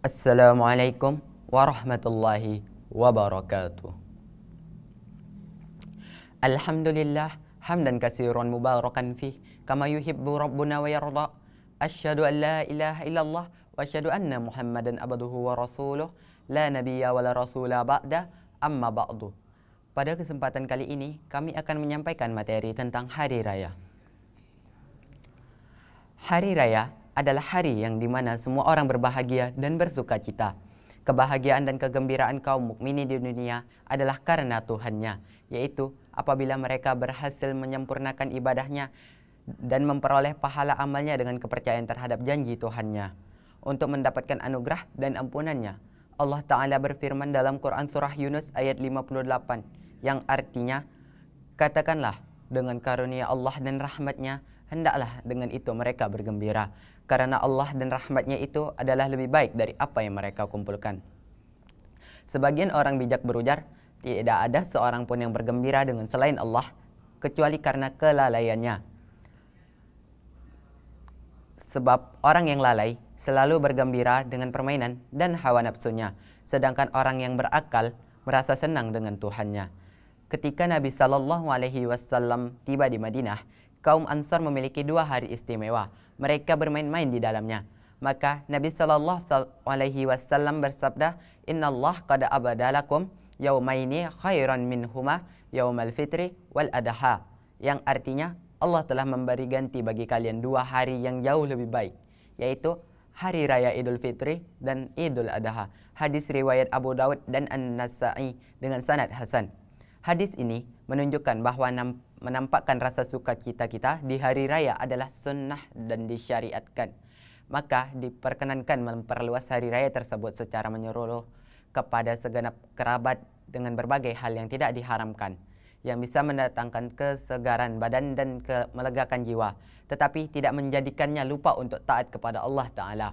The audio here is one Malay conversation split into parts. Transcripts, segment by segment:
Assalamualaikum warahmatullahi wabarakatuh. Alhamdulillah hamdan katsiran mubarakan fi kama yuhibbu rabbuna wa yarda. Asyhadu an la ilaha illallah wa asyhadu anna Muhammadan abduhu wa rasuluh la nabiyya wa la rasula ba'da amma ba'du. Pada kesempatan kali ini kami akan menyampaikan materi tentang hari raya. Hari raya adalah hari yang di mana semua orang berbahagia dan bersuka cita. Kebahagiaan dan kegembiraan kaum mukmini di dunia adalah karena Tuhannya, yaitu apabila mereka berhasil menyempurnakan ibadahnya dan memperoleh pahala amalnya dengan kepercayaan terhadap janji Tuhannya. Untuk mendapatkan anugerah dan ampunannya, Allah Ta'ala berfirman dalam Quran Surah Yunus ayat 58 yang artinya, Katakanlah, dengan karunia Allah dan rahmatnya, hendaklah dengan itu mereka bergembira kerana Allah dan rahmatnya itu adalah lebih baik dari apa yang mereka kumpulkan. Sebagian orang bijak berujar, tidak ada seorang pun yang bergembira dengan selain Allah kecuali karena kelalaiannya. Sebab orang yang lalai selalu bergembira dengan permainan dan hawa nafsunya, sedangkan orang yang berakal merasa senang dengan Tuhannya. Ketika Nabi sallallahu alaihi wasallam tiba di Madinah, kaum Ansar memiliki dua hari istimewa. Mereka bermain-main di dalamnya. Maka Nabi sallallahu alaihi wasallam bersabda, "Inna Allah qad abadalakum yawmaini khairan min huma yawmal fitri wal adha." Yang artinya Allah telah memberi ganti bagi kalian dua hari yang jauh lebih baik, yaitu hari raya Idul Fitri dan Idul Adha. Hadis riwayat Abu Dawud dan An-Nasa'i dengan sanad hasan. Hadis ini menunjukkan bahawa menampakkan rasa suka cita kita di hari raya adalah sunnah dan disyariatkan. Maka diperkenankan memperluas hari raya tersebut secara menyeluruh kepada segenap kerabat dengan berbagai hal yang tidak diharamkan yang bisa mendatangkan kesegaran badan dan ke melegakan jiwa tetapi tidak menjadikannya lupa untuk taat kepada Allah Ta'ala.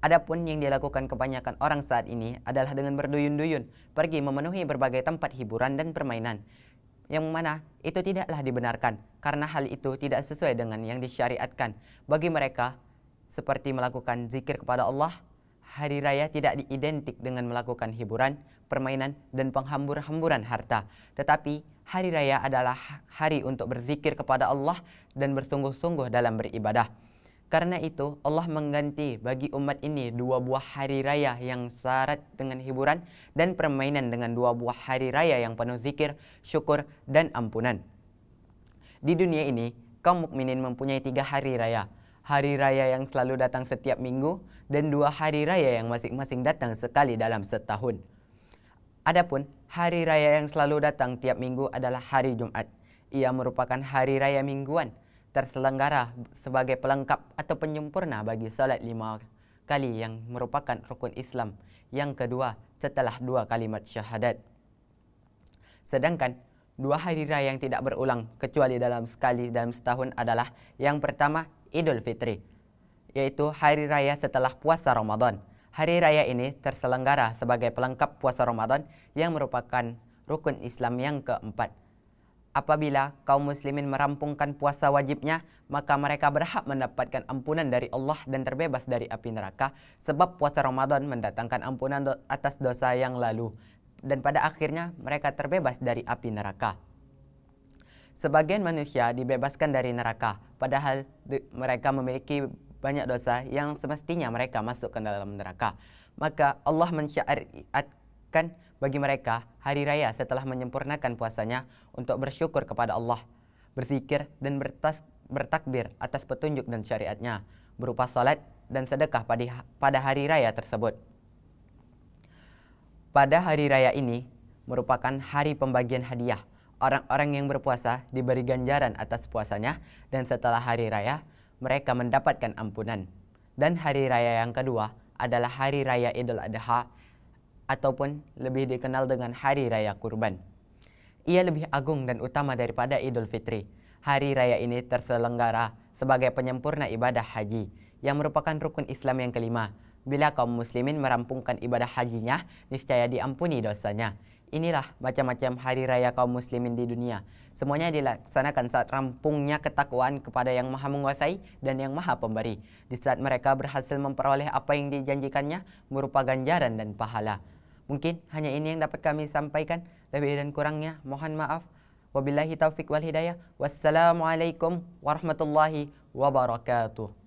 Adapun yang dilakukan kebanyakan orang saat ini adalah dengan berduyun-duyun pergi memenuhi berbagai tempat hiburan dan permainan yang mana itu tidaklah dibenarkan karena hal itu tidak sesuai dengan yang disyariatkan bagi mereka seperti melakukan zikir kepada Allah hari raya tidak diidentik dengan melakukan hiburan permainan dan penghambur-hamburan harta tetapi hari raya adalah ha-, hari untuk berzikir kepada Allah dan bersungguh-sungguh dalam beribadah Karena itu, Allah mengganti bagi umat ini dua buah hari raya yang syarat dengan hiburan dan permainan dengan dua buah hari raya yang penuh zikir, syukur, dan ampunan. Di dunia ini, kaum mukminin mempunyai tiga hari raya. Hari raya yang selalu datang setiap minggu dan dua hari raya yang masing-masing datang sekali dalam setahun. Adapun, hari raya yang selalu datang tiap minggu adalah hari Jumat. Ia merupakan hari raya mingguan terselenggara sebagai pelengkap atau penyempurna bagi solat lima kali yang merupakan rukun Islam yang kedua setelah dua kalimat syahadat. Sedangkan dua hari raya yang tidak berulang kecuali dalam sekali dalam setahun adalah yang pertama Idul Fitri, yaitu hari raya setelah puasa Ramadan. Hari raya ini terselenggara sebagai pelengkap puasa Ramadan yang merupakan rukun Islam yang keempat. Apabila kaum muslimin merampungkan puasa wajibnya, maka mereka berhak mendapatkan ampunan dari Allah dan terbebas dari api neraka sebab puasa Ramadan mendatangkan ampunan atas dosa yang lalu dan pada akhirnya mereka terbebas dari api neraka. Sebagian manusia dibebaskan dari neraka padahal mereka memiliki banyak dosa yang semestinya mereka masuk ke dalam neraka. Maka Allah mensyariatkan Bagi mereka, hari raya setelah menyempurnakan puasanya untuk bersyukur kepada Allah, berzikir dan bertas, bertakbir atas petunjuk dan syariatnya, berupa salat dan sedekah pada hari raya tersebut. Pada hari raya ini merupakan hari pembagian hadiah. Orang-orang yang berpuasa diberi ganjaran atas puasanya dan setelah hari raya mereka mendapatkan ampunan. Dan hari raya yang kedua adalah hari raya Idul Adha ataupun lebih dikenal dengan Hari Raya Kurban. Ia lebih agung dan utama daripada Idul Fitri. Hari Raya ini terselenggara sebagai penyempurna ibadah haji yang merupakan rukun Islam yang kelima. Bila kaum muslimin merampungkan ibadah hajinya, niscaya diampuni dosanya. Inilah macam-macam hari raya kaum muslimin di dunia. Semuanya dilaksanakan saat rampungnya ketakwaan kepada yang maha menguasai dan yang maha pemberi. Di saat mereka berhasil memperoleh apa yang dijanjikannya, merupakan ganjaran dan pahala. Mungkin hanya ini yang dapat kami sampaikan. Lebih dan kurangnya, mohon maaf. Wabillahi taufiq wal hidayah. Wassalamualaikum warahmatullahi wabarakatuh.